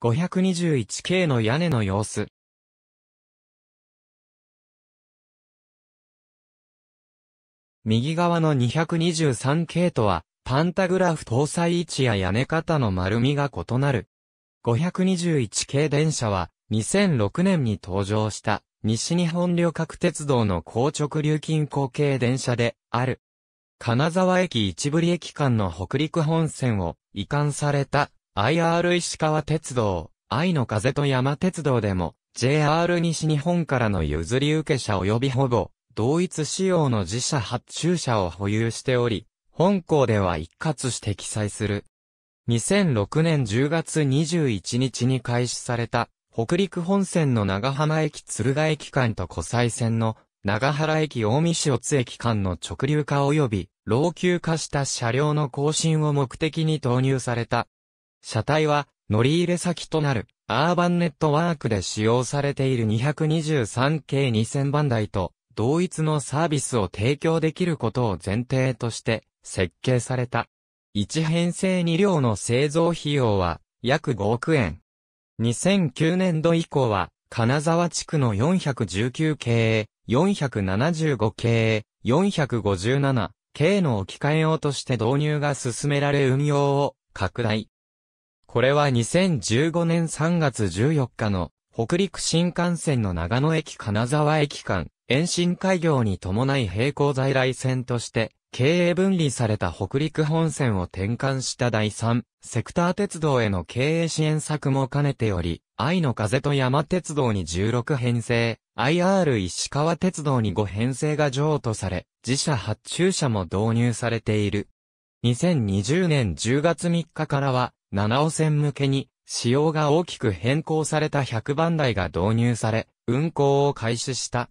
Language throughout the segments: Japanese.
521K の屋根の様子。右側の 223K とは、パンタグラフ搭載位置や屋根型の丸みが異なる。521系電車は、2006年に登場した、西日本旅客鉄道の硬直流近郊系電車で、ある。金沢駅一振駅間の北陸本線を、移管された、IR 石川鉄道、愛の風と山鉄道でも、JR 西日本からの譲り受け者及びほぼ、同一仕様の自社発注車を保有しており、本校では一括して記載する。2006年10月21日に開始された、北陸本線の長浜駅鶴ヶ駅間と湖西線の長原駅大見市津駅間の直流化及び老朽化した車両の更新を目的に投入された車体は乗り入れ先となるアーバンネットワークで使用されている223 k 2000番台と同一のサービスを提供できることを前提として設計された。1編成2両の製造費用は約5億円。2009年度以降は金沢地区の419系、475系、457系の置き換え用として導入が進められ運用を拡大。これは2015年3月14日の北陸新幹線の長野駅金沢駅間、延伸開業に伴い並行在来線として経営分離された北陸本線を転換した第3セクター鉄道への経営支援策も兼ねており、愛の風と山鉄道に16編成、IR 石川鉄道に5編成が譲渡され、自社発注車も導入されている。2020年10月3日からは、七尾線向けに、仕様が大きく変更された100番台が導入され、運行を開始した。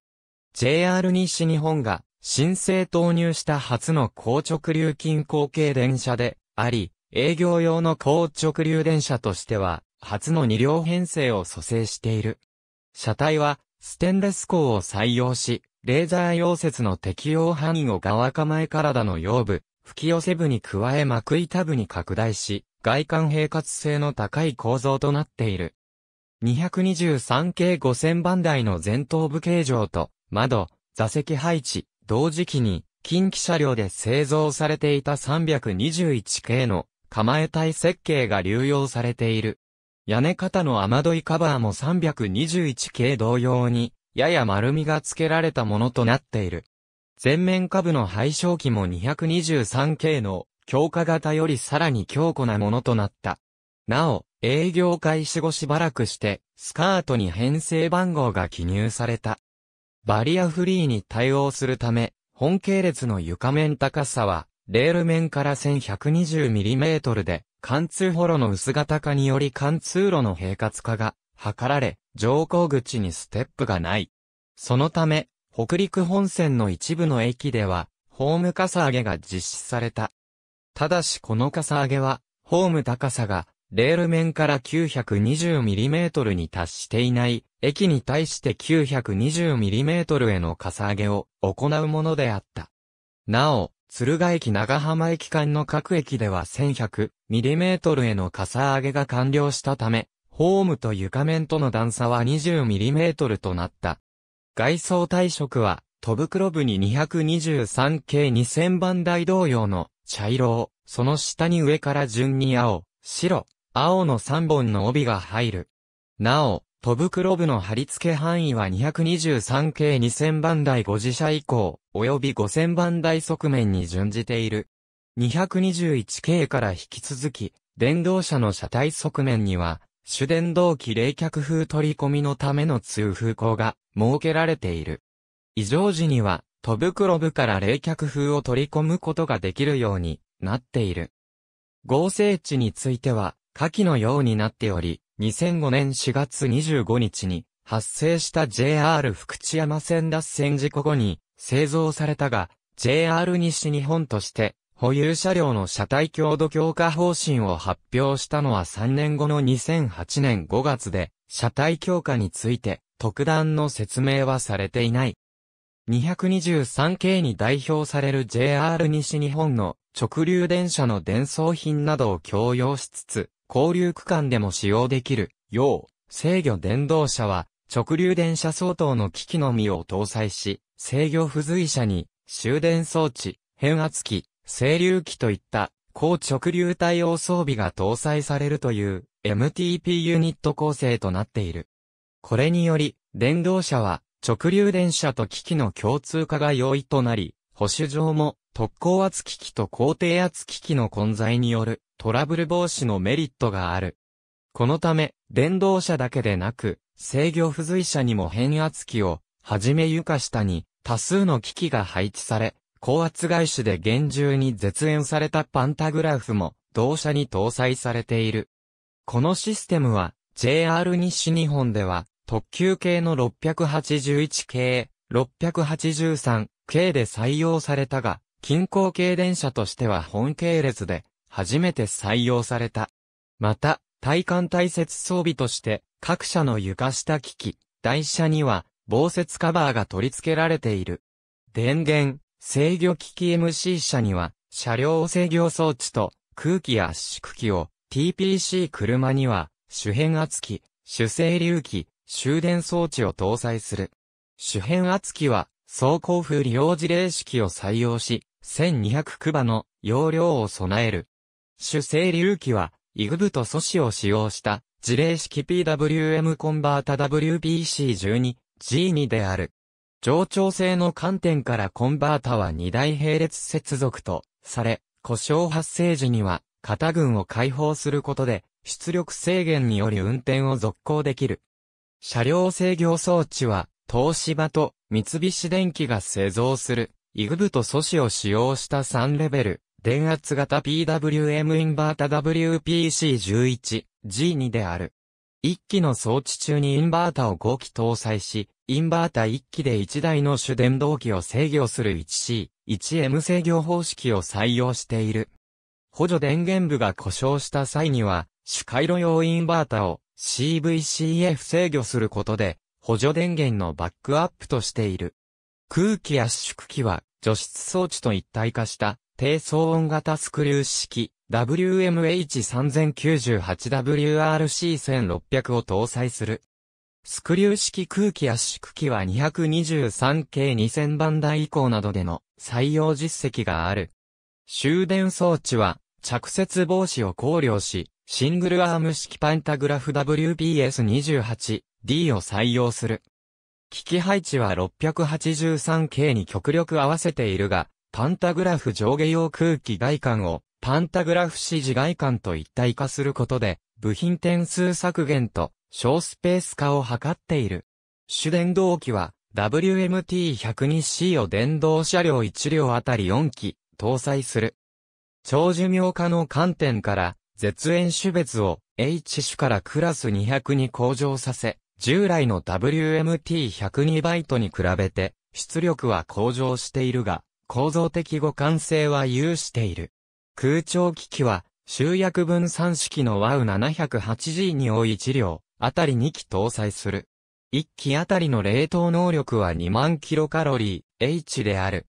JR 西日本が、申請投入した初の高直流近郊系電車で、あり、営業用の高直流電車としては、初の2両編成を蘇生している。車体は、ステンレス鋼を採用し、レーザー溶接の適用範囲を側構え体の腰部、吹き寄せ部に加え膜板部に拡大し、外観平滑性の高い構造となっている。223系5000番台の前頭部形状と窓、座席配置、同時期に近畿車両で製造されていた321系の構え体設計が流用されている。屋根型の雨どいカバーも321系同様に、やや丸みが付けられたものとなっている。前面下部の配色器も223系の強化型よりさらに強固なものとなった。なお、営業開始後しばらくして、スカートに編成番号が記入された。バリアフリーに対応するため、本系列の床面高さは、レール面から 1120mm で、貫通ホロの薄型化により貫通路の平滑化が図られ、乗降口にステップがない。そのため、北陸本線の一部の駅では、ホームかさ上げが実施された。ただしこのかさ上げは、ホーム高さが、レール面から 920mm に達していない、駅に対して 920mm へのかさ上げを行うものであった。なお、鶴ヶ駅長浜駅間の各駅では 1100mm へのかさ上げが完了したため、ホームと床面との段差は 20mm となった。外装退色は、戸袋部に 223K2000 番台同様の茶色、その下に上から順に青、白、青の3本の帯が入る。なお、戸袋部の貼り付け範囲は 223K2000 番台5自社以降、及び5000番台側面に準じている。221K から引き続き、電動車の車体側面には、主電動機冷却風取り込みのための通風口が設けられている。異常時には、トブクロブから冷却風を取り込むことができるようになっている。合成値については、下記のようになっており、2005年4月25日に発生した JR 福知山線脱線事故後に製造されたが、JR 西日本として保有車両の車体強度強化方針を発表したのは3年後の2008年5月で、車体強化について特段の説明はされていない。223系に代表される JR 西日本の直流電車の伝送品などを共用しつつ、交流区間でも使用できるよう、制御電動車は直流電車相当の機器のみを搭載し、制御付随車に終電装置、変圧器、整流器といった高直流対応装備が搭載されるという MTP ユニット構成となっている。これにより、電動車は直流電車と機器の共通化が容易となり、保守上も特高圧機器と高低圧機器の混在によるトラブル防止のメリットがある。このため、電動車だけでなく、制御不随車にも変圧器を、はじめ床下に多数の機器が配置され、高圧外視で厳重に絶縁されたパンタグラフも同車に搭載されている。このシステムは JR 西日本では特急系の681系、683系で採用されたが、近郊系電車としては本系列で初めて採用された。また、体幹対接装備として各社の床下機器、台車には防雪カバーが取り付けられている。電源、制御機器 MC 車には車両制御装置と空気圧縮機を TPC 車には主変圧機、主整流機、終電装置を搭載する。主編圧機は、走行風利用事例式を採用し、1200クバの容量を備える。主整流機は、イグブと素子を使用した事例式 PWM コンバータ WPC12G2 である。冗長性の観点からコンバータは2大並列接続とされ、故障発生時には、型群を解放することで、出力制限により運転を続行できる。車両制御装置は、東芝と三菱電機が製造する、イグブと素子を使用した3レベル、電圧型 PWM インバータ WPC11、G2 である。1機の装置中にインバータを5機搭載し、インバータ1機で1台の主電動機を制御する 1C、1M 制御方式を採用している。補助電源部が故障した際には、主回路用インバータを CVCF 制御することで、補助電源のバックアップとしている。空気圧縮機は、除湿装置と一体化した、低騒音型スクリュー式 WMH3098WRC1600 を搭載する。スクリュー式空気圧縮機は 223K2000 番台以降などでの採用実績がある。終電装置は着雪防止を考慮し、シングルアーム式パンタグラフ WPS28D を採用する。機器配置は 683K に極力合わせているが、パンタグラフ上下用空気外観をパンタグラフ指示外観と一体化することで、部品点数削減と小スペース化を図っている。主電動機は WMT102C を電動車両1両あたり4機搭載する。長寿命化の観点から絶縁種別を H 種からクラス200に向上させ、従来の WMT102 バイトに比べて出力は向上しているが、構造的互換性は有している。空調機器は集約分散式の WOW708G に多い1両、あたり2機搭載する。1機あたりの冷凍能力は2万キロカロリー、H である。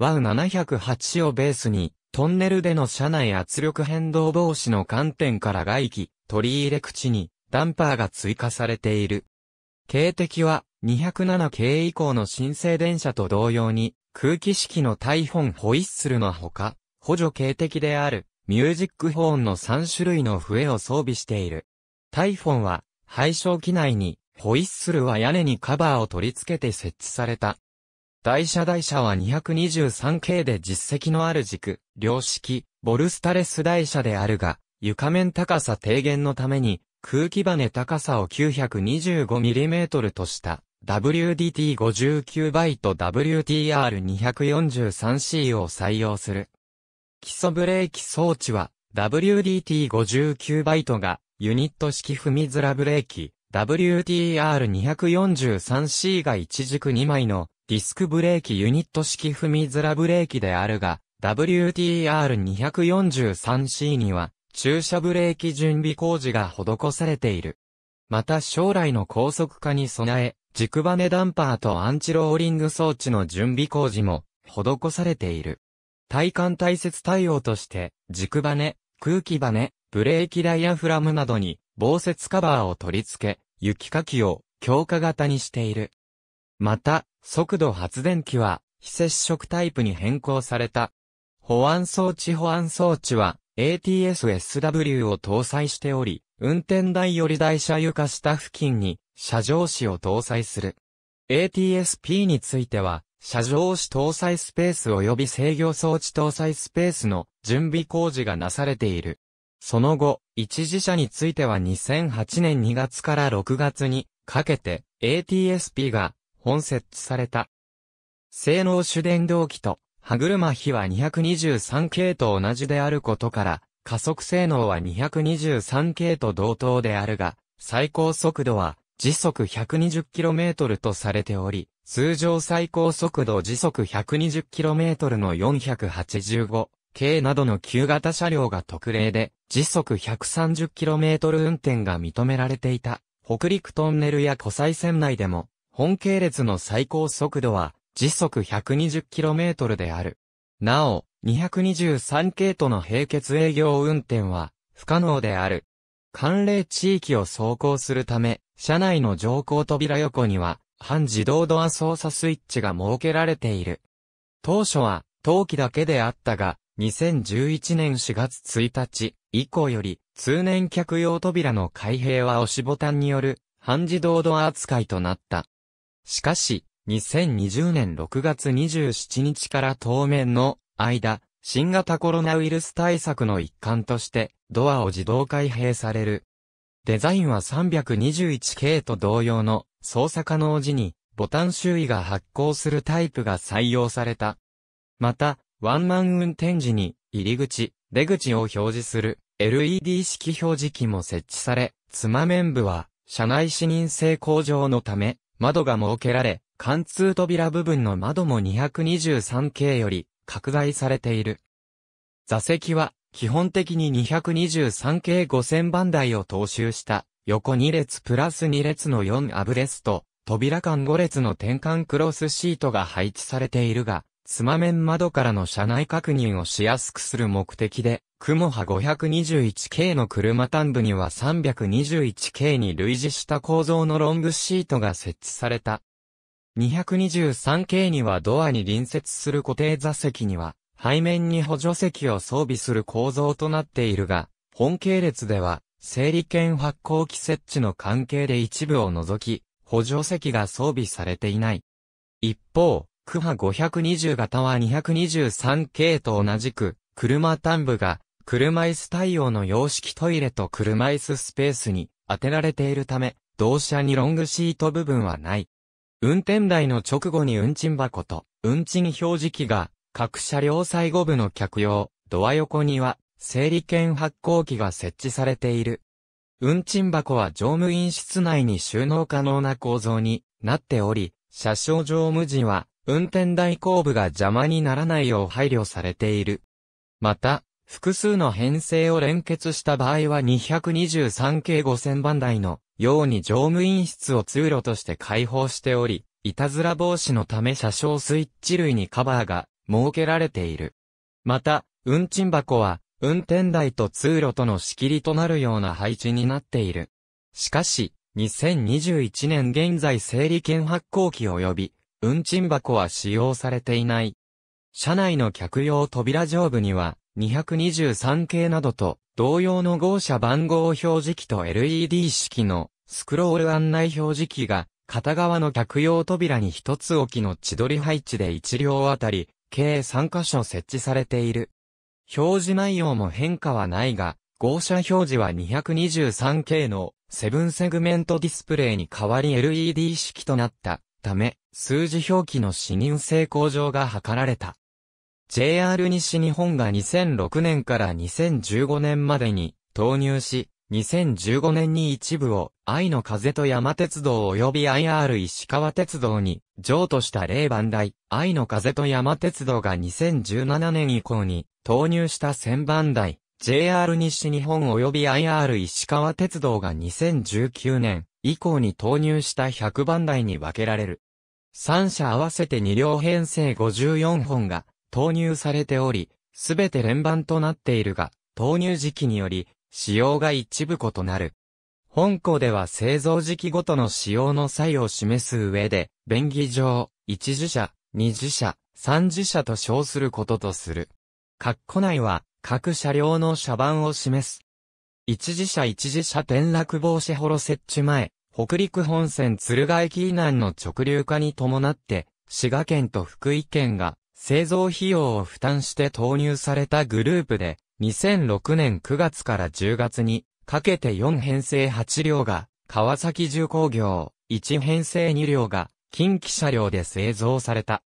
WOW708 をベースに、トンネルでの車内圧力変動防止の観点から外気、取り入れ口にダンパーが追加されている。警笛は207系以降の新生電車と同様に空気式のタイフォンホイッスルのほか、補助警笛であるミュージックホーンの3種類の笛を装備している。タイフォンは、廃車機内に、ホイッスルは屋根にカバーを取り付けて設置された台車台車は 223K で実績のある軸、量式、ボルスタレス台車であるが、床面高さ低減のために、空気バネ高さを 925mm とした WDT59 イト WTR243C を採用する。基礎ブレーキ装置は WDT59 バイトがユニット式踏みづらブレーキ WTR243C が一軸2枚のディスクブレーキユニット式踏み面らブレーキであるが、WTR243C には、駐車ブレーキ準備工事が施されている。また将来の高速化に備え、軸バネダンパーとアンチローリング装置の準備工事も施されている。体幹大切対応として、軸バネ、空気バネ、ブレーキダイヤフラムなどに防雪カバーを取り付け、雪かきを強化型にしている。また、速度発電機は非接触タイプに変更された。保安装置保安装置は ATS-SW を搭載しており、運転台より台車床下付近に車上紙を搭載する。ATSP については、車上紙搭載スペース及び制御装置搭載スペースの準備工事がなされている。その後、一時車については2008年2月から6月にかけて ATSP が本設置された。性能主電動機と歯車比は223系と同じであることから、加速性能は223系と同等であるが、最高速度は時速 120km とされており、通常最高速度時速 120km の485系などの旧型車両が特例で、時速 130km 運転が認められていた。北陸トンネルや湖西線内でも、本系列の最高速度は時速 120km である。なお、223系統の並結営業運転は不可能である。寒冷地域を走行するため、車内の乗降扉横には、半自動ドア操作スイッチが設けられている。当初は、冬季だけであったが、2011年4月1日以降より、通年客用扉の開閉は押しボタンによる、半自動ドア扱いとなった。しかし、2020年6月27日から当面の間、新型コロナウイルス対策の一環として、ドアを自動開閉される。デザインは 321K と同様の操作可能時にボタン周囲が発光するタイプが採用された。また、ワンマン運転時に入り口、出口を表示する LED 式表示器も設置され、つま面部は車内視認性向上のため窓が設けられ、貫通扉部分の窓も 223K より拡大されている。座席は基本的に 223K5000 番台を踏襲した横2列プラス2列の4アブレスと扉間5列の転換クロスシートが配置されているが、つま面窓からの車内確認をしやすくする目的でクモハ 521K の車端部には 321K に類似した構造のロングシートが設置された。223K にはドアに隣接する固定座席には、背面に補助席を装備する構造となっているが、本系列では、整理券発行機設置の関係で一部を除き、補助席が装備されていない。一方、クハ520型は 223K と同じく、車端部が車椅子対応の洋式トイレと車椅子スペースに当てられているため、同車にロングシート部分はない。運転台の直後に運賃箱と運賃表示器が各車両最後部の客用、ドア横には整理券発行機が設置されている。運賃箱は乗務員室内に収納可能な構造になっており、車掌乗務時は運転台後部が邪魔にならないよう配慮されている。また、複数の編成を連結した場合は223系5000番台のように乗務員室を通路として開放しており、いたずら防止のため車掌スイッチ類にカバーが設けられている。また、運賃箱は運転台と通路との仕切りとなるような配置になっている。しかし、2021年現在整理券発行機及び、運賃箱は使用されていない。車内の客用扉上部には、223系などと同様の号車番号表示器と LED 式のスクロール案内表示器が片側の客用扉に一つ置きの千鳥配置で一両あたり計3箇所設置されている。表示内容も変化はないが、号車表示は 223K のセブンセグメントディスプレイに代わり LED 式となったため、数字表記の視認性向上が図られた。JR 西日本が2006年から2015年までに投入し、2015年に一部を愛の風と山鉄道及び IR 石川鉄道に譲渡した令番台、愛の風と山鉄道が2017年以降に投入した1000番台、JR 西日本及び IR 石川鉄道が2019年以降に投入した100番台に分けられる。3社合わせて2両編成54本が投入されており、すべて連番となっているが、投入時期により、使用が一部異なる。本校では製造時期ごとの使用の際を示す上で、便宜上、一次車、二次車、三次車と称することとする。括弧内は、各車両の車番を示す。一時車一時車転落防止ホロ設置前、北陸本線敦賀駅以南の直流化に伴って、滋賀県と福井県が製造費用を負担して投入されたグループで、2006年9月から10月に、かけて4編成8両が、川崎重工業、1編成2両が、近畿車両で製造された。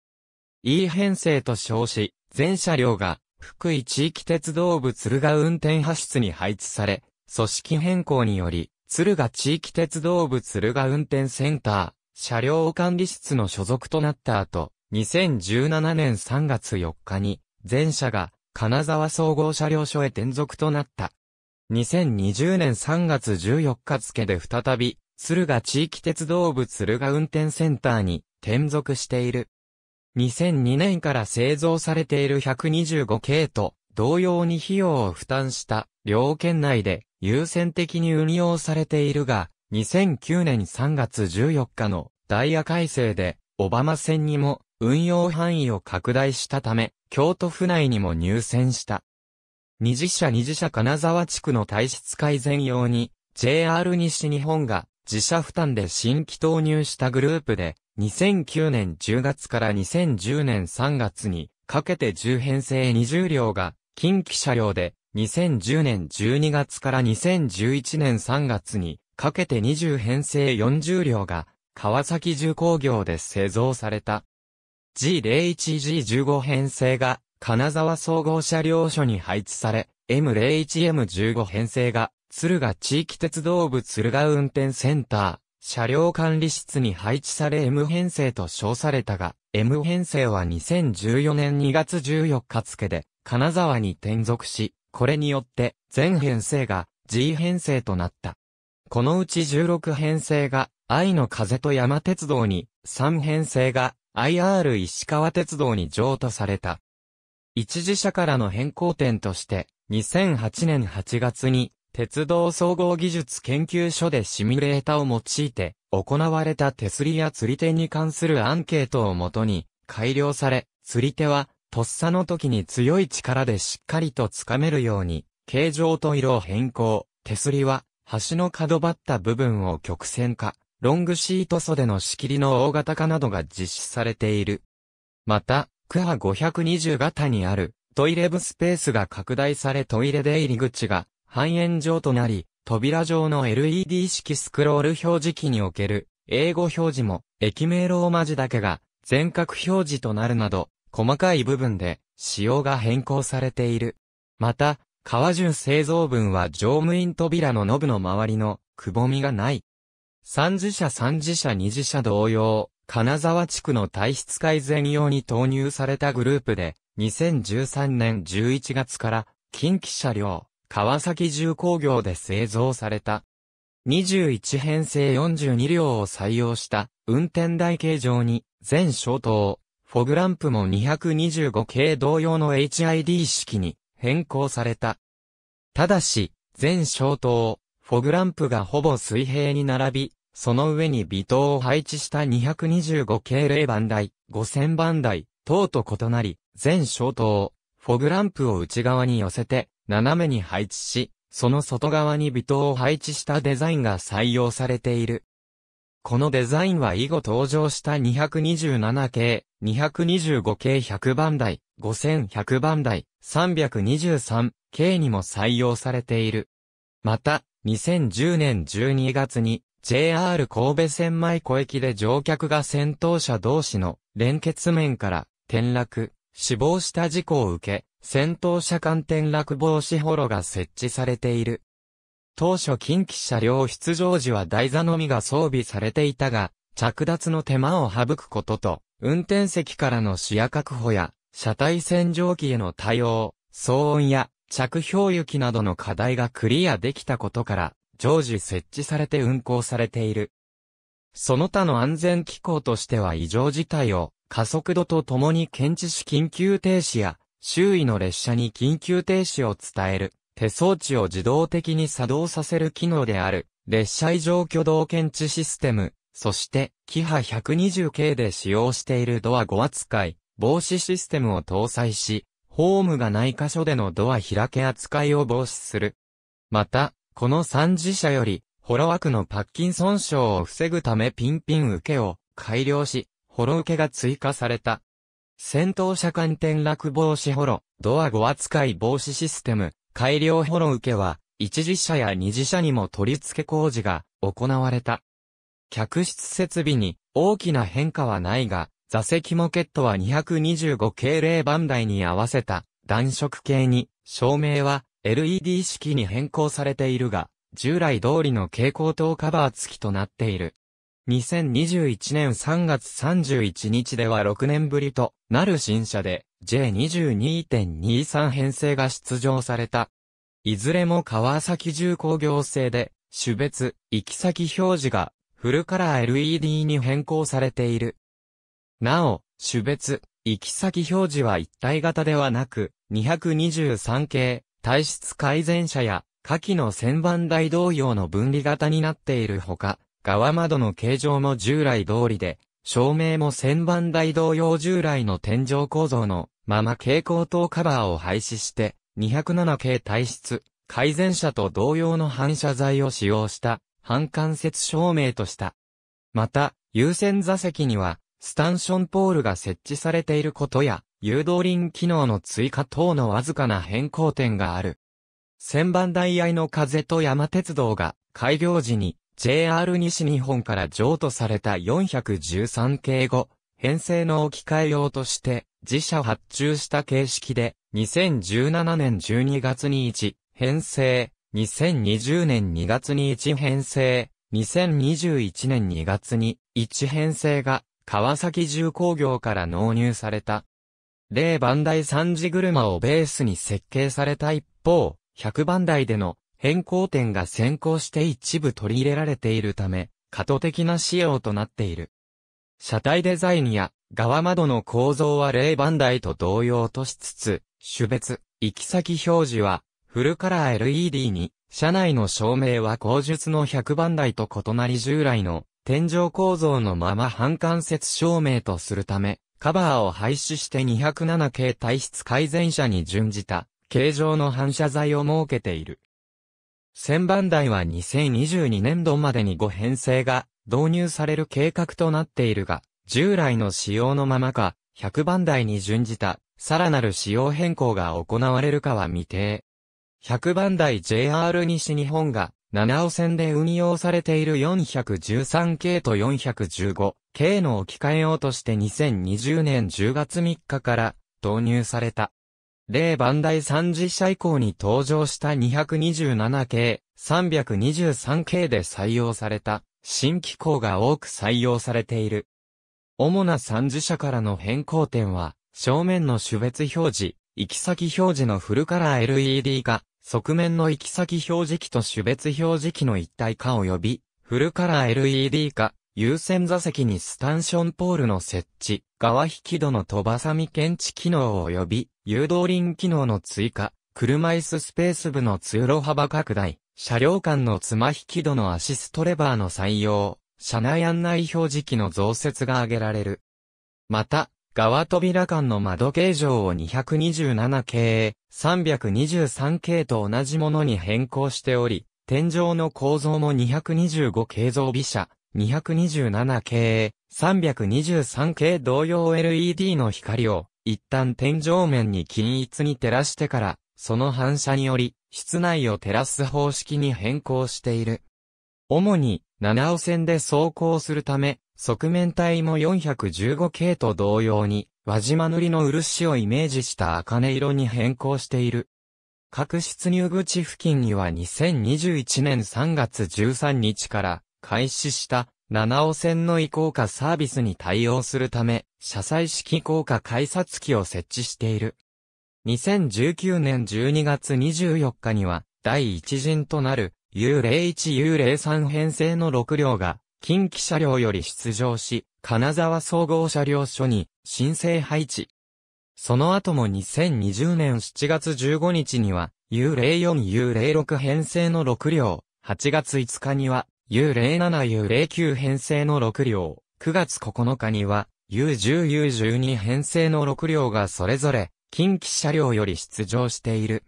E 編成と称し、全車両が、福井地域鉄道部敦賀運転派出に配置され、組織変更により、敦賀地域鉄道部敦賀運転センター、車両管理室の所属となった後、2017年3月4日に、全車が、金沢総合車両所へ転属となった。2020年3月14日付で再び、駿河地域鉄道部鶴ヶ運転センターに転属している。2002年から製造されている125系と同様に費用を負担した両県内で優先的に運用されているが、2009年3月14日のダイヤ改正でオバマ線にも運用範囲を拡大したため、京都府内にも入選した。二次社二次社金沢地区の体質改善用に、JR 西日本が自社負担で新規投入したグループで、2009年10月から2010年3月にかけて10編成20両が近畿車両で、2010年12月から2011年3月にかけて20編成40両が川崎重工業で製造された。G01G15 編成が金沢総合車両所に配置され、M01M15 編成が敦賀地域鉄道部敦賀運転センター、車両管理室に配置され M 編成と称されたが、M 編成は2014年2月14日付で、金沢に転属し、これによって全編成が G 編成となった。このうち16編成が愛の風と山鉄道に、3編成が IR 石川鉄道に譲渡された。一時社からの変更点として、2008年8月に、鉄道総合技術研究所でシミュレータを用いて、行われた手すりや釣り手に関するアンケートをもとに、改良され、釣り手は、とっさの時に強い力でしっかりとつかめるように、形状と色を変更、手すりは、橋の角張った部分を曲線化、ロングシート袖の仕切りの大型化などが実施されている。また、区ハ520型にあるトイレ部スペースが拡大されトイレ出入り口が半円状となり、扉上の LED 式スクロール表示器における英語表示も駅名ローマ字だけが全角表示となるなど、細かい部分で仕様が変更されている。また、川順製造分は乗務員扉のノブの周りのくぼみがない三次車三次車二次車同様、金沢地区の体質改善用に投入されたグループで、2013年11月から近畿車両、川崎重工業で製造された。21編成42両を採用した運転台形状に全消灯、フォグランプも225系同様の HID 式に変更された。ただし、全消灯、フォグランプがほぼ水平に並び、その上に微灯を配置した225系0番台、5000番台、等と異なり、全小灯、フォグランプを内側に寄せて、斜めに配置し、その外側に微灯を配置したデザインが採用されている。このデザインは以後登場した227系、225系100番台、5100番台、323系にも採用されている。また、2010年12月に JR 神戸千枚小駅で乗客が先頭車同士の連結面から転落、死亡した事故を受け、先頭車間転落防止ホロが設置されている。当初近畿車両出場時は台座のみが装備されていたが、着脱の手間を省くことと、運転席からの視野確保や、車体洗浄機への対応、騒音や着氷雪などの課題がクリアできたことから、常時設置されて運行されている。その他の安全機構としては異常事態を加速度とともに検知し緊急停止や周囲の列車に緊急停止を伝える手装置を自動的に作動させる機能である列車異常挙動検知システム、そしてキハ 120K で使用しているドア5扱い防止システムを搭載しホームがない箇所でのドア開け扱いを防止する。また、この3次車より、ホロ枠のパッキン損傷を防ぐためピンピン受けを改良し、ホロ受けが追加された。戦闘車間転落防止ホロ、ドア5扱い防止システム、改良ホロ受けは、一次車や二次車にも取り付け工事が行われた。客室設備に大きな変化はないが、座席モケットは225系0番台に合わせた暖色系に、照明は LED 式に変更されているが、従来通りの蛍光灯カバー付きとなっている。2021年3月31日では6年ぶりとなる新車で J22.23 編成が出場された。いずれも川崎重工業製で、種別、行き先表示がフルカラー LED に変更されている。なお、種別、行き先表示は一体型ではなく、223系、体質改善者や、下記の旋盤台同様の分離型になっているほか、側窓の形状も従来通りで、照明も旋盤台同様従来の天井構造のまま蛍光灯カバーを廃止して、207系体質、改善者と同様の反射材を使用した、半関節照明とした。また、優先座席には、スタンションポールが設置されていることや、誘導輪機能の追加等のわずかな変更点がある。千番台合の風と山鉄道が開業時に JR 西日本から譲渡された413系後、編成の置き換え用として自社発注した形式で2017年12月に1編成、2020年2月に1編成、2021年2月に1編成が川崎重工業から納入された。例番台三次車をベースに設計された一方、100番台での変更点が先行して一部取り入れられているため、過渡的な仕様となっている。車体デザインや側窓の構造は例番台と同様としつつ、種別、行き先表示はフルカラー LED に、車内の照明は後述の100番台と異なり従来の天井構造のまま半間接照明とするため、カバーを廃止して207系体質改善車に準じた、形状の反射材を設けている。1000番台は2022年度までに5編成が導入される計画となっているが、従来の仕様のままか、100番台に準じた、さらなる仕様変更が行われるかは未定。100番台 JR 西日本が、七尾線で運用されている413系と415系の置き換えようとして2020年10月3日から導入された。例番台30社以降に登場した227系、323系で採用された新機構が多く採用されている。主な3次社からの変更点は、正面の種別表示、行き先表示のフルカラー LED 化、側面の行き先表示器と種別表示器の一体化及び、フルカラー LED 化、優先座席にスタンションポールの設置、側引き戸の飛ばさみ検知機能及び、誘導輪機能の追加、車椅子スペース部の通路幅拡大、車両間のつま引き戸のアシストレバーの採用、車内案内表示器の増設が挙げられる。また、側扉間の窓形状を227系、323系と同じものに変更しており、天井の構造も225系造美車、227系、323系同様 LED の光を、一旦天井面に均一に照らしてから、その反射により、室内を照らす方式に変更している。主に、七尾線で走行するため、側面体も415系と同様に、輪島塗の漆をイメージした茜色に変更している。各出入口付近には2021年3月13日から開始した七尾線の移行化サービスに対応するため、車載式効果改札機を設置している。2019年12月24日には、第一陣となる U01U03 編成の6両が、近畿車両より出場し、金沢総合車両所に申請配置。その後も2020年7月15日には、U04U06 編成の6両、8月5日には、U07U09 編成の6両、9月9日には、U10U12 編成の6両がそれぞれ、近畿車両より出場している。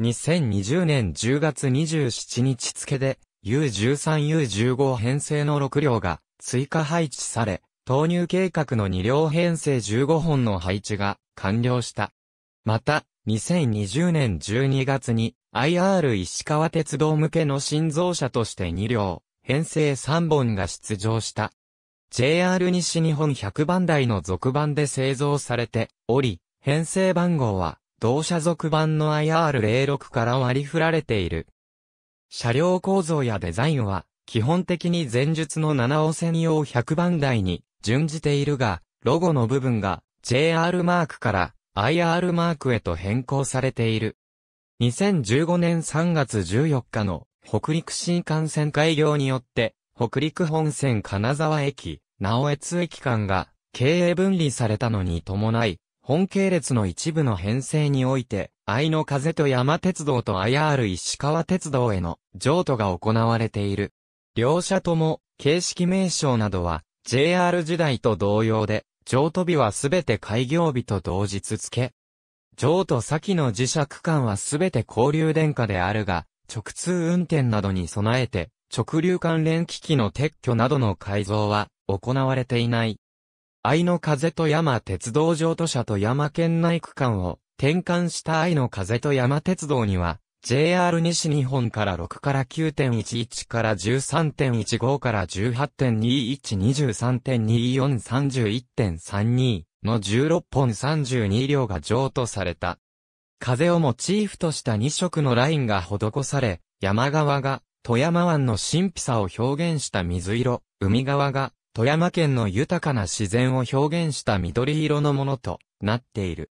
2020年10月27日付で、U13U15 編成の6両が追加配置され、投入計画の2両編成15本の配置が完了した。また、2020年12月に IR 石川鉄道向けの新造車として2両、編成3本が出場した。JR 西日本100番台の続版で製造されており、編成番号は同社続版の IR06 から割り振られている。車両構造やデザインは、基本的に前述の7尾専用100番台に準じているが、ロゴの部分が JR マークから IR マークへと変更されている。2015年3月14日の北陸新幹線開業によって、北陸本線金沢駅、直江津駅間が経営分離されたのに伴い、本系列の一部の編成において、愛の風と山鉄道と IR 石川鉄道への譲渡が行われている。両社とも、形式名称などは JR 時代と同様で、譲渡日はすべて開業日と同日付。譲渡先の自社区間はすべて交流電化であるが、直通運転などに備えて、直流関連機器の撤去などの改造は行われていない。愛の風と山鉄道上都社と山県内区間を転換した愛の風と山鉄道には JR 西日本から6から9.11から13.15から18.2123.2431.32の16本32両が譲渡された。風をモチーフとした2色のラインが施され、山側が富山湾の神秘さを表現した水色、海側が富山県の豊かな自然を表現した緑色のものとなっている。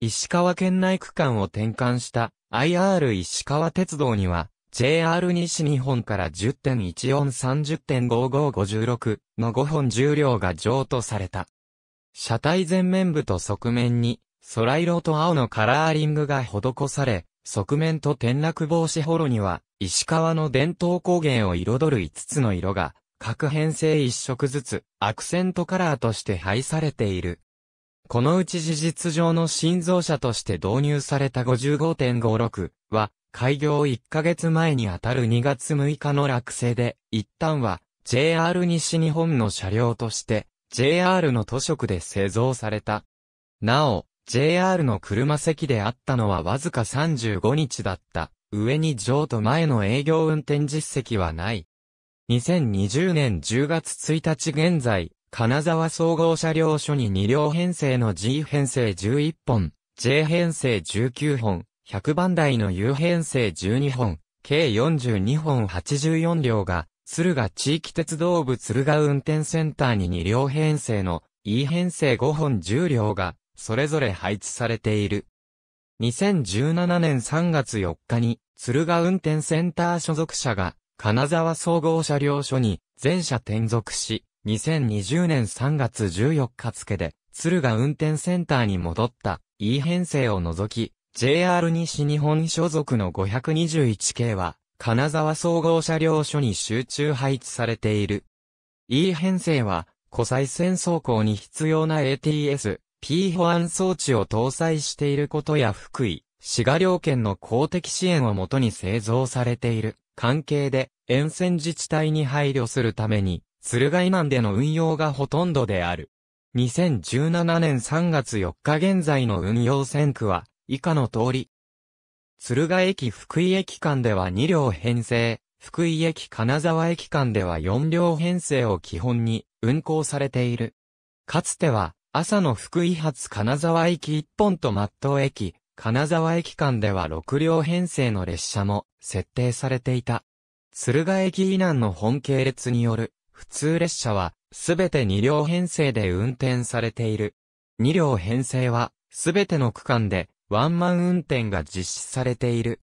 石川県内区間を転換した IR 石川鉄道には、JR 西日本から10.1430.5556の5本重量が譲渡された。車体前面部と側面に、空色と青のカラーリングが施され、側面と転落防止ホロには、石川の伝統工芸を彩る5つの色が、各編成1色ずつ、アクセントカラーとして配されている。このうち事実上の新造車として導入された55.56は、開業1ヶ月前にあたる2月6日の落成で、一旦は JR 西日本の車両として JR の都色で製造された。なお、JR の車席であったのはわずか35日だった。上に上と前の営業運転実績はない。2020年10月1日現在、金沢総合車両所に2両編成の G 編成11本、J 編成19本、100番台の U 編成12本、計42本84両が、敦賀地域鉄道部敦賀運転センターに2両編成の E 編成5本10両が、それぞれ配置されている。2017年3月4日に、敦賀運転センター所属者が、金沢総合車両所に、全車転属し、2020年3月14日付で、鶴が運転センターに戻った E 編成を除き、JR 西日本所属の521系は、金沢総合車両所に集中配置されている。E 編成は、湖西線走行に必要な ATS、P 保安装置を搭載していることや福井、滋賀両県の公的支援をもとに製造されている関係で、沿線自治体に配慮するために、鶴イマンでの運用がほとんどである。2017年3月4日現在の運用線区は、以下の通り。鶴ヶ駅福井駅間では2両編成、福井駅金沢駅間では4両編成を基本に運行されている。かつては、朝の福井発金沢駅1本と末東駅、金沢駅間では6両編成の列車も設定されていた。鶴ヶ駅以南の本系列による普通列車は、すべて2両編成で運転されている。2両編成は、すべての区間で、ワンマン運転が実施されている。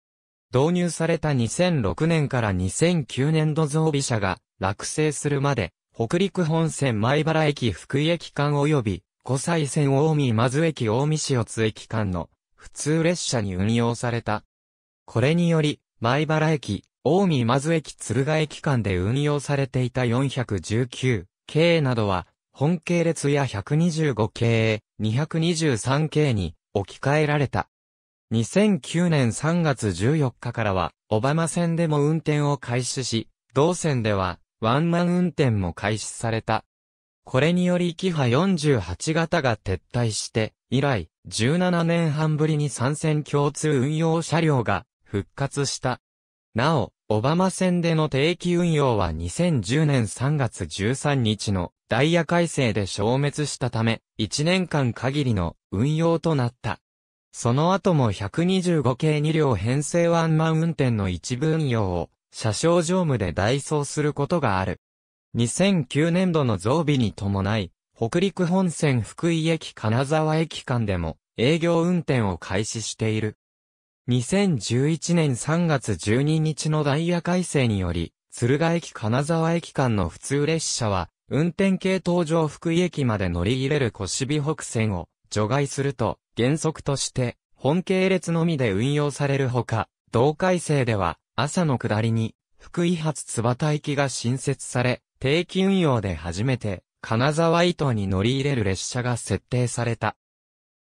導入された2006年から2009年度増備車が落成するまで、北陸本線前原駅福井駅間及び、湖西線大見まず駅大見市四津駅間の普通列車に運用された。これにより、前原駅、大見松駅鶴ヶ駅間で運用されていた419系などは、本系列や125系、223系に置き換えられた。2009年3月14日からは、小浜線でも運転を開始し、同線では、ワンマン運転も開始された。これにより、キハ48型が撤退して、以来、17年半ぶりに参戦共通運用車両が復活した。なお、オバマ線での定期運用は2010年3月13日のダイヤ改正で消滅したため、1年間限りの運用となった。その後も125系2両編成ワンマン運転の一部運用を車掌乗務で代走することがある。2009年度の増備に伴い、北陸本線福井駅金沢駅間でも営業運転を開始している。2011年3月12日のダイヤ改正により、敦賀駅金沢駅間の普通列車は、運転系東上福井駅まで乗り入れる小美北線を除外すると、原則として、本系列のみで運用されるほか、同改正では、朝の下りに、福井発津畑駅が新設され、定期運用で初めて、金沢伊東に乗り入れる列車が設定された。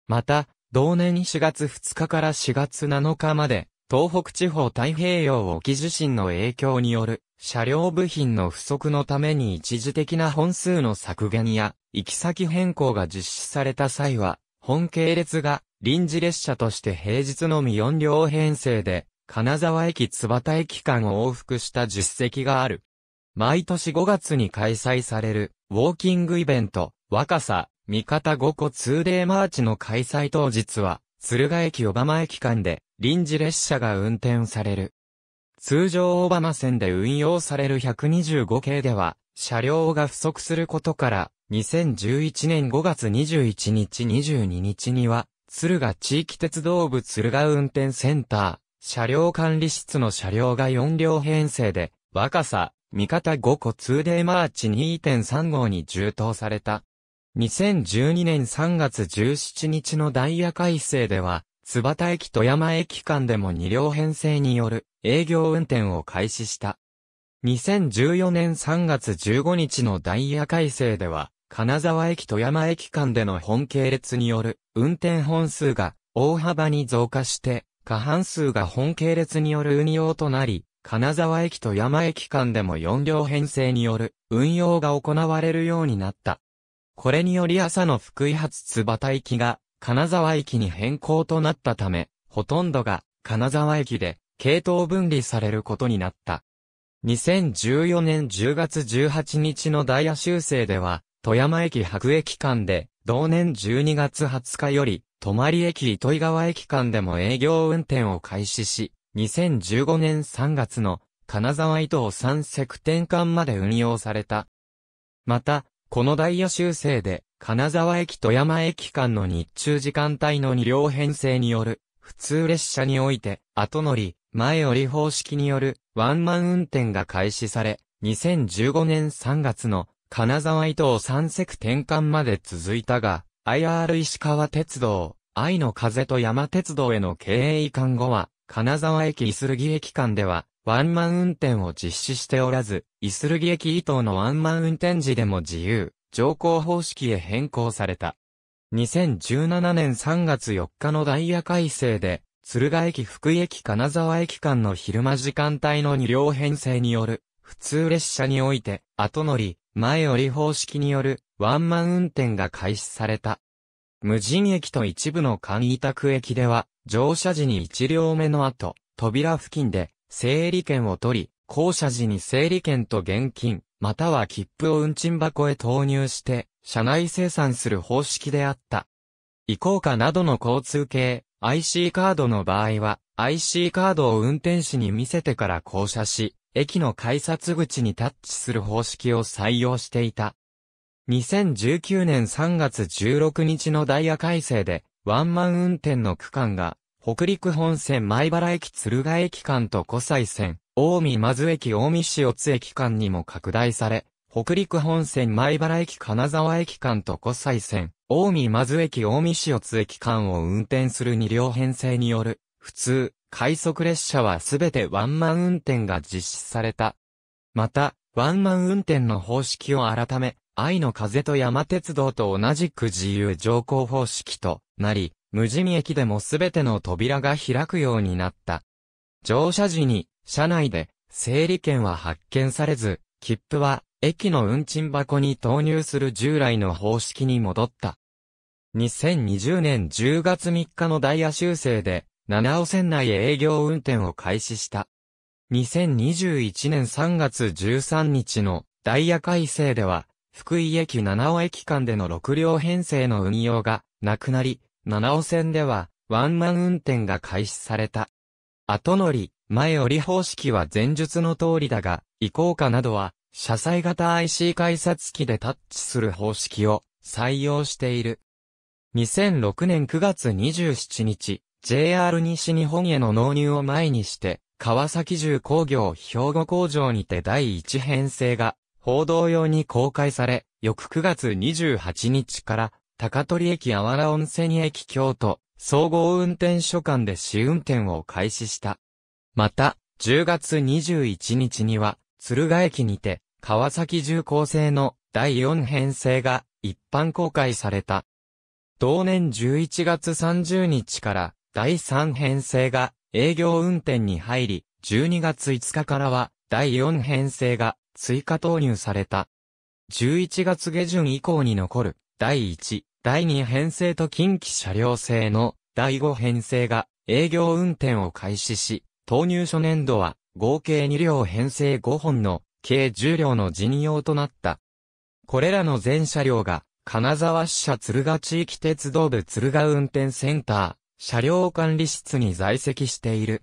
また、同年4月2日から4月7日まで、東北地方太平洋沖地震の影響による車両部品の不足のために一時的な本数の削減や行き先変更が実施された際は、本系列が臨時列車として平日のみ4両編成で、金沢駅津幡駅間を往復した実績がある。毎年5月に開催される、ウォーキングイベント、若さ、三方五湖ーデーマーチの開催当日は、敦賀駅小浜駅間で臨時列車が運転される。通常小浜線で運用される125系では、車両が不足することから、2011年5月21日22日には、敦賀地域鉄道部敦賀運転センター、車両管理室の車両が4両編成で、若さ、味方5個2デーマーチ2.3号に充当された。2012年3月17日のダイヤ改正では、津端駅富山駅間でも2両編成による営業運転を開始した。2014年3月15日のダイヤ改正では、金沢駅富山駅間での本系列による運転本数が大幅に増加して、過半数が本系列による運用となり、金沢駅と山駅間でも4両編成による運用が行われるようになった。これにより朝の福井発津端行きが金沢駅に変更となったため、ほとんどが金沢駅で系統分離されることになった。2014年10月18日のダイヤ修正では、富山駅白駅間で、同年12月20日より、泊駅糸井川駅間でも営業運転を開始し、2015年3月の金沢伊東三石ク転換まで運用された。また、このダイヤ修正で、金沢駅富山駅間の日中時間帯の2両編成による、普通列車において、後乗り、前折り方式による、ワンマン運転が開始され、2015年3月の、金沢伊東三石転換まで続いたが、IR 石川鉄道、愛の風と山鉄道への経営移管後は、金沢駅イスルギ駅間では、ワンマン運転を実施しておらず、イスルギ駅以東のワンマン運転時でも自由、乗降方式へ変更された。2017年3月4日のダイヤ改正で、敦賀駅福井駅金沢駅間の昼間時間帯の2両編成による、普通列車において、後乗り、前折り方式による、ワンマン運転が開始された。無人駅と一部の簡易宅駅では、乗車時に1両目の後、扉付近で、整理券を取り、降車時に整理券と現金、または切符を運賃箱へ投入して、車内生産する方式であった。移行かなどの交通系、IC カードの場合は、IC カードを運転士に見せてから降車し、駅の改札口にタッチする方式を採用していた。2019年3月16日のダイヤ改正で、ワンマン運転の区間が北陸本線前原駅鶴ヶ駅間と湖西線、大見まず駅大見市津駅間にも拡大され、北陸本線前原駅金沢駅間と湖西線、大見まず駅大見市津駅間を運転する2両編成による、普通、快速列車はすべてワンマン運転が実施された。また、ワンマン運転の方式を改め、愛の風と山鉄道と同じく自由乗降方式となり、無人駅でもすべての扉が開くようになった。乗車時に、車内で、整理券は発見されず、切符は、駅の運賃箱に投入する従来の方式に戻った。2020年10月3日のダイヤ修正で、七尾線内営業運転を開始した。2021年3月13日のダイヤ改正では、福井駅七尾駅間での6両編成の運用がなくなり、七尾線では、ワンマン運転が開始された。後乗り、前折り方式は前述の通りだが、移行化などは、車載型 IC 改札機でタッチする方式を採用している。2006年9月27日、JR 西日本への納入を前にして、川崎重工業兵庫工場にて第1編成が報道用に公開され、翌9月28日から高取駅あわら温泉駅京都、総合運転所間で試運転を開始した。また、10月21日には、敦賀駅にて、川崎重工製の第4編成が一般公開された。同年11月30日から第3編成が営業運転に入り、12月5日からは第4編成が追加投入された。11月下旬以降に残る第1、第2編成と近畿車両制の第5編成が営業運転を開始し、投入初年度は合計2両編成5本の計10両の人用となった。これらの全車両が金沢支社鶴ヶ地域鉄道部鶴ヶ運転センター、車両管理室に在籍している。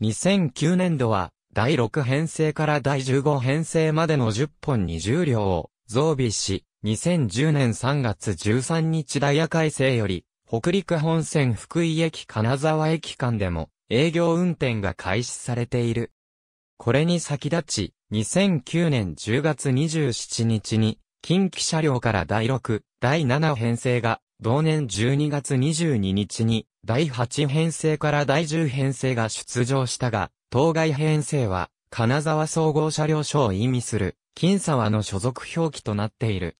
2009年度は、第6編成から第15編成までの10本20両を増備し、2010年3月13日ダイヤ改正より、北陸本線福井駅金沢駅間でも営業運転が開始されている。これに先立ち、2009年10月27日に、近畿車両から第6、第7編成が、同年12月22日に、第8編成から第10編成が出場したが、当該編成は、金沢総合車両所を意味する、金沢の所属表記となっている。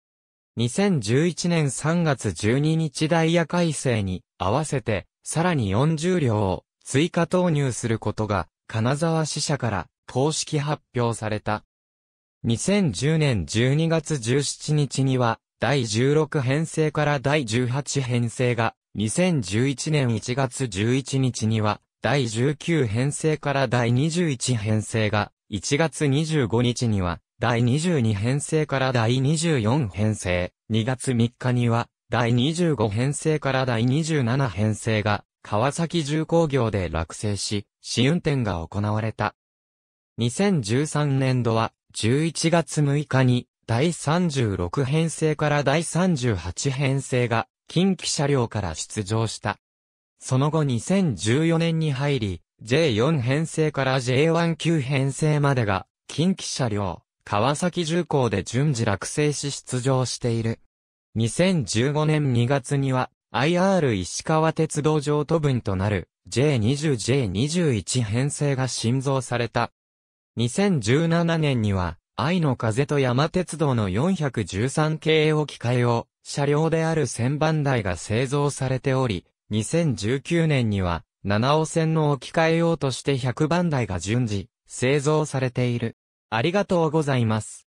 2011年3月12日ダイヤ改正に合わせて、さらに40両を追加投入することが、金沢支社から公式発表された。2010年12月17日には、第16編成から第18編成が、2011年1月11日には、第19編成から第21編成が、1月25日には、第22編成から第24編成、2月3日には、第25編成から第27編成が、川崎重工業で落成し、試運転が行われた。2013年度は、11月6日に、第36編成から第38編成が、近畿車両から出場した。その後2014年に入り、J4 編成から J19 編成までが、近畿車両。川崎重工で順次落成し出場している。2015年2月には IR 石川鉄道上都分となる J20J21 編成が新造された。2017年には愛の風と山鉄道の413系を機械を車両である1000番台が製造されており、2019年には7尾線の置き換え用として100番台が順次製造されている。ありがとうございます。